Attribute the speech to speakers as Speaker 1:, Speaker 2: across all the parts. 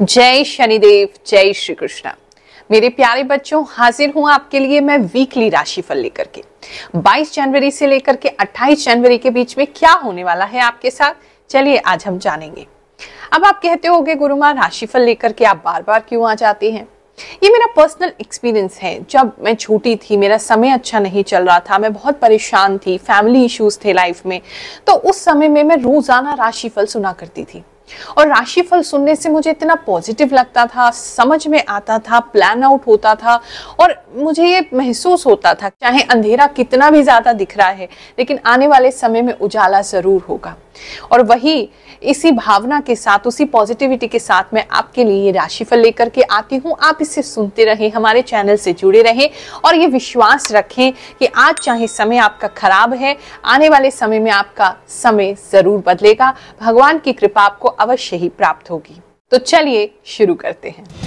Speaker 1: जय शनिदेव जय श्री कृष्ण मेरे प्यारे बच्चों हाजिर हूं आपके लिए मैं वीकली राशिफल लेकर के 22 जनवरी से लेकर के 28 जनवरी के बीच में क्या होने वाला है आपके साथ चलिए आज हम जानेंगे अब आप कहते होगे गुरु माँ राशिफल लेकर के आप बार बार क्यों आ जाते हैं ये मेरा पर्सनल एक्सपीरियंस है जब मैं छोटी थी मेरा समय अच्छा नहीं चल रहा था मैं बहुत परेशान थी फैमिली इश्यूज थे लाइफ में तो उस समय में मैं रोजाना राशिफल सुना करती थी और राशिफल सुनने से मुझे इतना पॉजिटिव लगता था समझ में आता था प्लान आउट होता था और मुझे ये महसूस होता था चाहे अंधेरा कितना भी ज़्यादा दिख रहा है लेकिन आने वाले समय में उजाला ज़रूर होगा और वही इसी भावना के साथ उसी पॉजिटिविटी के साथ मैं आपके लिए ये राशिफल लेकर के आती हूँ आप इससे सुनते रहें हमारे चैनल से जुड़े रहें और ये विश्वास रखें कि आज चाहे समय आपका खराब है आने वाले समय में आपका समय जरूर बदलेगा भगवान की कृपा आपको अवश्य ही प्राप्त होगी तो चलिए शुरू करते हैं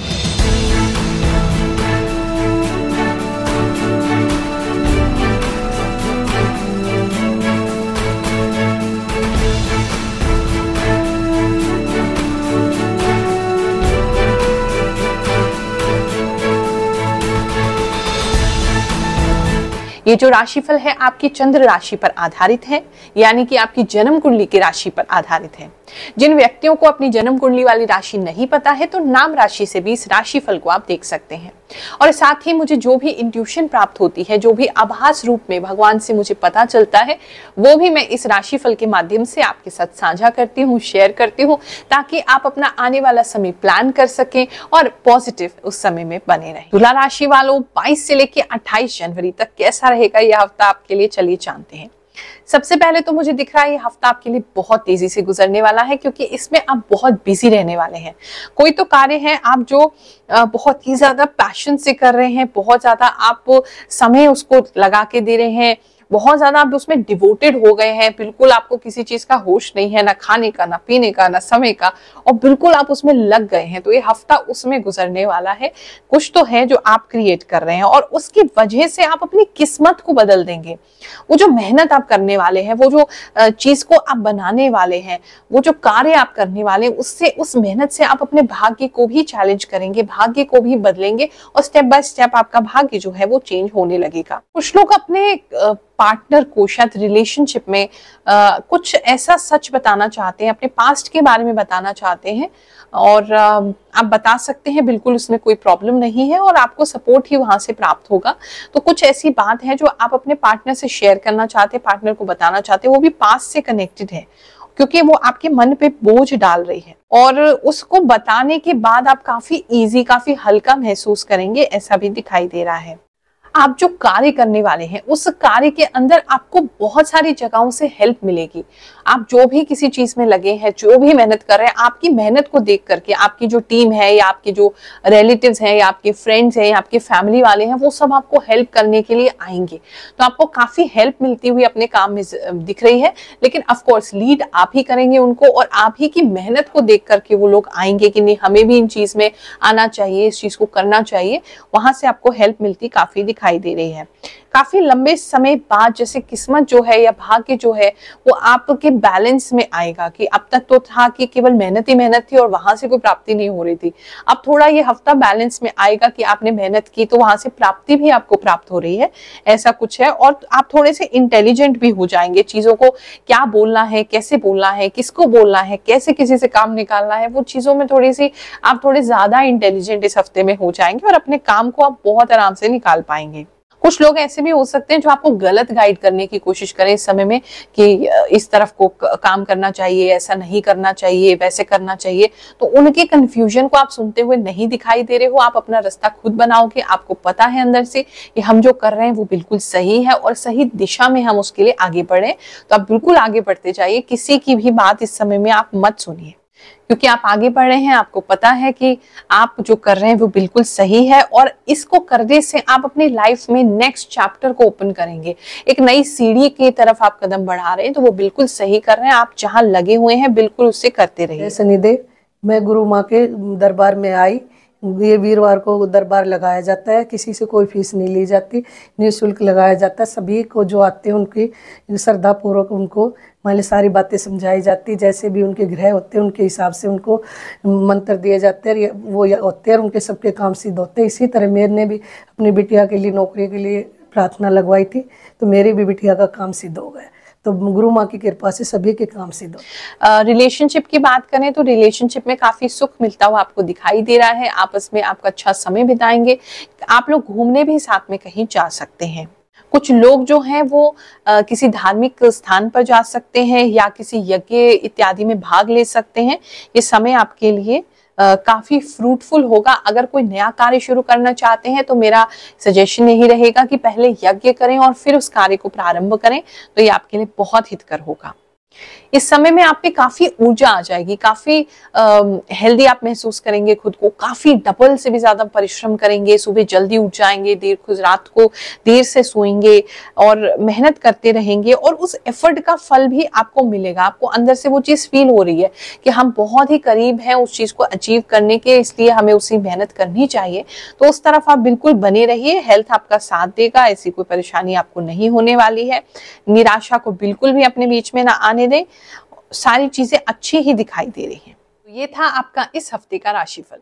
Speaker 1: ये जो राशिफल है आपकी चंद्र राशि पर आधारित है यानी कि आपकी जन्म कुंडली की राशि पर आधारित है जिन व्यक्तियों को अपनी जन्म कुंडली वाली राशि नहीं पता है तो नाम राशि से भी इस राशिफल को आप देख सकते हैं और साथ ही मुझे जो भी इंट्यूशन प्राप्त होती है जो भी आभास रूप में भगवान से मुझे पता चलता है वो भी मैं इस राशिफल के माध्यम से आपके साथ साझा करती हूँ शेयर करती हूँ ताकि आप अपना आने वाला समय प्लान कर सकें और पॉजिटिव उस समय में बने रहें तुला राशि वालों बाईस से लेकर अट्ठाईस जनवरी तक कैसा रहेगा यह हफ्ता आपके लिए चलिए जानते हैं सबसे पहले तो मुझे दिख रहा है ये हफ्ता आपके लिए बहुत तेजी से गुजरने वाला है क्योंकि इसमें आप बहुत बिजी रहने वाले हैं कोई तो कार्य है आप जो बहुत ही ज्यादा पैशन से कर रहे हैं बहुत ज्यादा आप समय उसको लगा के दे रहे हैं बहुत ज्यादा आप उसमें डिवोटेड हो गए हैं बिल्कुल आपको किसी चीज का होश नहीं है ना खाने का ना पीने का ना समय का और बिल्कुल आप उसमें लग गए हैं तो ये हफ्ता उसमें गुजरने वाला है कुछ तो है जो आप क्रिएट कर रहे हैं और उसकी वजह से आप अपनी किस्मत को बदल देंगे वो जो मेहनत आप करने वाले हैं वो जो चीज को आप बनाने वाले हैं वो जो कार्य आप करने वाले हैं उससे उस मेहनत से आप अपने भाग्य को भी चैलेंज करेंगे भाग्य को भी बदलेंगे और स्टेप बाय स्टेप आपका भाग्य जो है वो चेंज होने लगेगा कुछ लोग अपने पार्टनर को शायद रिलेशनशिप में आ, कुछ ऐसा सच बताना चाहते हैं अपने पास्ट के बारे में बताना चाहते हैं और आ, आप बता सकते हैं बिल्कुल उसमें कोई प्रॉब्लम नहीं है और आपको सपोर्ट ही वहां से प्राप्त होगा तो कुछ ऐसी बात है जो आप अपने पार्टनर से शेयर करना चाहते हैं पार्टनर को बताना चाहते हैं वो भी पास्ट से कनेक्टेड है क्योंकि वो आपके मन पे बोझ डाल रही है और उसको बताने के बाद आप काफी इजी काफी हल्का महसूस करेंगे ऐसा भी दिखाई दे रहा है आप जो कार्य करने वाले हैं उस कार्य के अंदर आपको बहुत सारी जगहों से हेल्प मिलेगी आप जो भी किसी चीज में लगे हैं जो भी मेहनत कर रहे हैं आपकी मेहनत को देख करके आपकी जो टीम है या आपके जो रिलेटिव हैं या आपके फ्रेंड्स हैं या आपके फैमिली वाले हैं वो सब आपको हेल्प करने के लिए आएंगे तो आपको काफी हेल्प मिलती हुई अपने काम में दिख रही है लेकिन अफकोर्स लीड आप ही करेंगे उनको और आप ही की मेहनत को देख करके वो लोग आएंगे कि नहीं हमें भी इन चीज में आना चाहिए इस चीज को करना चाहिए वहां से आपको हेल्प मिलती काफी दिखाई दिखाई दे रही है काफी लंबे समय बाद जैसे किस्मत जो है या भाग्य जो है वो आपके बैलेंस में आएगा कि अब तक तो था कि केवल मेहनत ही मेहनत थी और वहां से कोई प्राप्ति नहीं हो रही थी अब थोड़ा ये हफ्ता बैलेंस में आएगा कि आपने मेहनत की तो वहां से प्राप्ति भी आपको प्राप्त हो रही है ऐसा कुछ है और आप थोड़े से इंटेलिजेंट भी हो जाएंगे चीजों को क्या बोलना है कैसे बोलना है किसको बोलना है कैसे किसी से काम निकालना है वो चीजों में थोड़ी सी आप थोड़े ज्यादा इंटेलिजेंट इस हफ्ते में हो जाएंगे और अपने काम को आप बहुत आराम से निकाल पाएंगे कुछ लोग ऐसे भी हो सकते हैं जो आपको गलत गाइड करने की कोशिश करें इस समय में कि इस तरफ को काम करना चाहिए ऐसा नहीं करना चाहिए वैसे करना चाहिए तो उनके कंफ्यूजन को आप सुनते हुए नहीं दिखाई दे रहे हो आप अपना रास्ता खुद बनाओगे आपको पता है अंदर से कि हम जो कर रहे हैं वो बिल्कुल सही है और सही दिशा में हम उसके लिए आगे बढ़े तो आप बिल्कुल आगे बढ़ते जाइए किसी की भी बात इस समय में आप मत सुनिए क्योंकि आप आगे बढ़ रहे हैं आपको पता है कि आप जो कर रहे हैं वो बिल्कुल सही है और इसको करने से आप अपनी लाइफ में नेक्स्ट चैप्टर को ओपन करेंगे एक नई सीढ़ी की तरफ आप कदम बढ़ा रहे हैं तो वो बिल्कुल सही कर रहे हैं आप जहाँ लगे हुए हैं बिल्कुल उससे करते रहे शनिदेव मैं गुरु माँ के दरबार में आई ये वीरवार को दरबार लगाया जाता है किसी से कोई फीस नहीं ली जाती निःशुल्क लगाया जाता है सभी को जो आते हैं उनकी श्रद्धापूर्वक उनको पहले सारी बातें समझाई जाती जैसे भी उनके ग्रह होते हैं उनके हिसाब से उनको मंत्र दिए जाते हैं वो होते हैं उनके सबके काम सिद्ध होते हैं इसी तरह मेरे ने भी अपनी बिटिया के लिए नौकरी के लिए प्रार्थना लगवाई थी तो मेरे भी बिटिया का काम सिद्ध हो गया तो गुरु माँ की कृपा से सभी के काम सिद्ध हो रिलेशनशिप की बात करें तो रिलेशनशिप में काफी सुख मिलता हुआ आपको दिखाई दे रहा है आपस में आपका अच्छा समय बिताएंगे आप लोग घूमने भी साथ में कहीं जा सकते हैं कुछ लोग जो हैं वो आ, किसी धार्मिक स्थान पर जा सकते हैं या किसी यज्ञ इत्यादि में भाग ले सकते हैं ये समय आपके लिए Uh, काफ़ी फ्रूटफुल होगा अगर कोई नया कार्य शुरू करना चाहते हैं तो मेरा सजेशन यही रहेगा कि पहले यज्ञ करें और फिर उस कार्य को प्रारंभ करें तो ये आपके लिए बहुत हितकर होगा इस समय में आप में काफी ऊर्जा आ जाएगी काफी हेल्दी आप महसूस करेंगे खुद को काफी डबल से भी ज्यादा परिश्रम करेंगे सुबह जल्दी उठ जाएंगे देर रात को देर से सोएंगे और मेहनत करते रहेंगे और उस एफर्ट का फल भी आपको मिलेगा आपको अंदर से वो चीज फील हो रही है कि हम बहुत ही करीब हैं उस चीज को अचीव करने के इसलिए हमें उसी मेहनत करनी चाहिए तो उस तरफ आप बिल्कुल बने रहिए हेल्थ आपका साथ देगा ऐसी कोई परेशानी आपको नहीं होने वाली है निराशा को बिल्कुल भी अपने बीच में ना आने जाने दें सारी चीज़ें अच्छी ही दिखाई दे रही हैं तो ये था आपका इस हफ्ते का राशिफल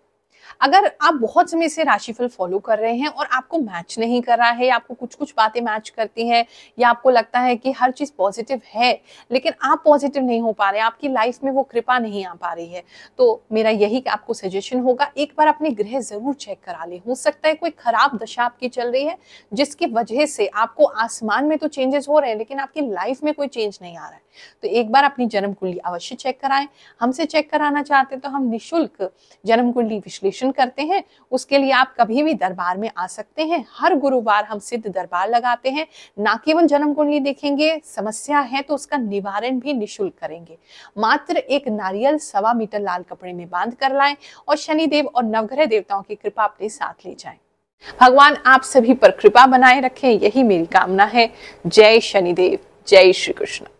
Speaker 1: अगर आप बहुत समय से राशिफल फॉलो कर रहे हैं और आपको मैच नहीं कर रहा है आपको कुछ कुछ बातें मैच करती हैं या आपको लगता है कि हर चीज़ पॉजिटिव है लेकिन आप पॉजिटिव नहीं हो पा रहे आपकी लाइफ में वो कृपा नहीं आ पा रही है तो मेरा यही आपको सजेशन होगा एक बार अपने ग्रह ज़रूर चेक करा ले हो सकता है कोई ख़राब दशा आपकी चल रही है जिसकी वजह से आपको आसमान में तो चेंजेस हो रहे हैं लेकिन आपकी लाइफ में कोई चेंज नहीं आ रहा है तो एक बार अपनी जन्म कुंडली अवश्य चेक कराएं हमसे चेक कराना चाहते हैं तो हम निःशुल्क जन्म कुंडली विश्लेषण दर्शन करते हैं उसके लिए आप कभी भी दरबार में आ सकते हैं हर गुरुवार हम सिद्ध दरबार लगाते हैं ना केवल जन्म कुंडली देखेंगे समस्या है तो उसका निवारण भी निःशुल्क करेंगे मात्र एक नारियल सवा मीटर लाल कपड़े में बांध कर लाए और शनिदेव और नवग्रह देवताओं की कृपा अपने साथ ले जाए भगवान आप सभी पर कृपा बनाए रखें यही मेरी कामना है जय शनिदेव जय श्री कृष्ण